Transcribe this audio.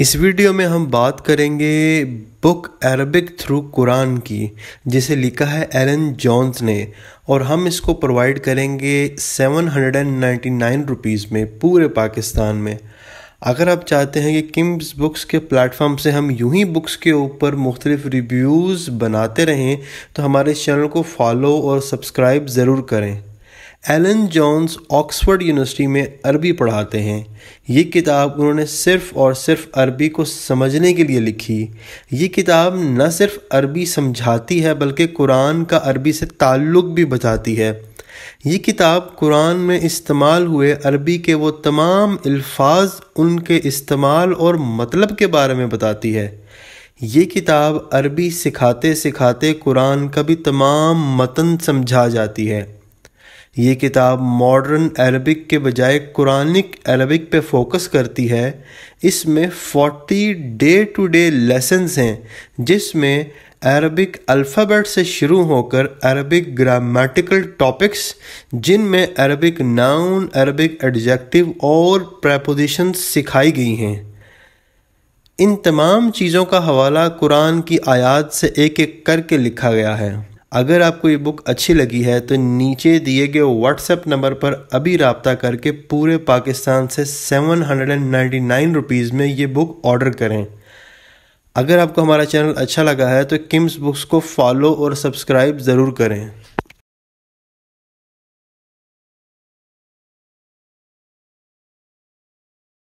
इस वीडियो में हम बात करेंगे बुक अरबिक थ्रू कुरान की जिसे लिखा है एलन जॉन्स ने और हम इसको प्रोवाइड करेंगे seven hundred and ninety nine rupees में पूरे पाकिस्तान में अगर आप चाहते हैं कि किम्स बुक्स के प्लेटफॉर्म से हम यूं ही बुक्स के ऊपर मुख्तलिफ रिव्यूज़ बनाते रहें तो हमारे चैनल को फॉलो और सब्सक्राइब ज़रूर करें एलन जॉन्स ऑक्सफोर्ड यूनिवर्सिटी में अरबी पढ़ाते हैं ये किताब उन्होंने सिर्फ और सिर्फ अरबी को समझने के लिए लिखी ये किताब न सिर्फ अरबी समझाती है बल्कि कुरान का अरबी से ताल्लुक़ भी बताती है ये किताब कुरान में इस्तेमाल हुए अरबी के वो तमाम अल्फाज उनके इस्तेमाल और मतलब के बारे में बताती है ये किताब अरबी सिखाते सिखाते कुरान का भी तमाम मतन समझा जाती है ये किताब मॉडर्न अरबिक के बजाय कुरानिक अरबिक पे फोकस करती है इसमें 40 डे टू डे लेसन्स हैं जिसमें अरबिक अल्फ़ाबेट से शुरू होकर अरबिक ग्रामेटिकल टॉपिक्स जिनमें अरबिक नाउन अरबिक एडजेक्टिव और प्रपोजिशन सिखाई गई हैं इन तमाम चीज़ों का हवाला कुरान की आयात से एक एक करके लिखा गया है अगर आपको ये बुक अच्छी लगी है तो नीचे दिए गए व्हाट्सएप नंबर पर अभी रबता करके पूरे पाकिस्तान से seven hundred and ninety nine rupees में ये बुक ऑर्डर करें अगर आपको हमारा चैनल अच्छा लगा है तो किम्स बुक्स को फॉलो और सब्सक्राइब ज़रूर करें